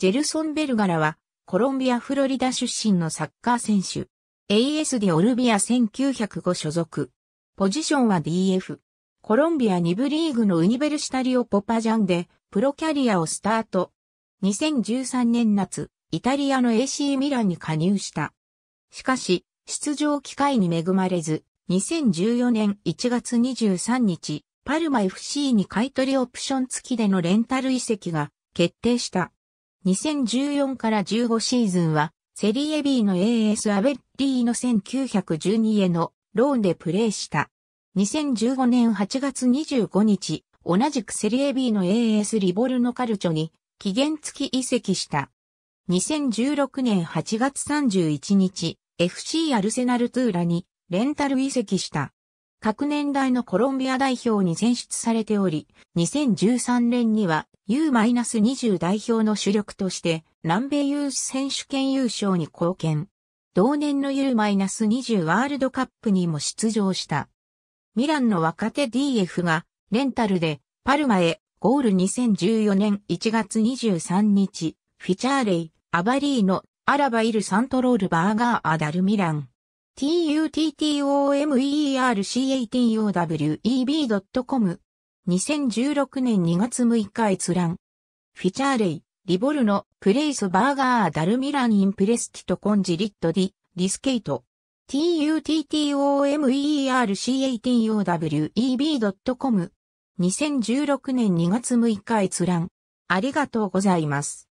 ジェルソン・ベルガラは、コロンビア・フロリダ出身のサッカー選手。AS d オルビア1905所属。ポジションは DF。コロンビア2部リーグのウニベルシタリオ・ポパジャンで、プロキャリアをスタート。2013年夏、イタリアの AC ミランに加入した。しかし、出場機会に恵まれず、2014年1月23日、パルマ FC に買取オプション付きでのレンタル移籍が決定した。2014から15シーズンは、セリエ B の AS アベッリーの1912へのローンでプレーした。2015年8月25日、同じくセリエ B の AS リボルノカルチョに期限付き移籍した。2016年8月31日、FC アルセナルトゥーラにレンタル移籍した。各年代のコロンビア代表に選出されており、2013年には U-20 代表の主力として南米ユース選手権優勝に貢献。同年の U-20 ワールドカップにも出場した。ミランの若手 DF がレンタルでパルマへゴール2014年1月23日、フィチャーレイ、アバリーノ、アラバイル・サントロール・バーガー・アダル・ミラン。t u t t o m e r c a t o w e b c o m 2016年2月6日閲覧。フィチャーレイ、リボルノ、プレイスバーガーダルミランインプレスティトコンジリットディ、ディスケイト。tuttomercatoweb.com2016 年2月6日閲覧。ありがとうございます。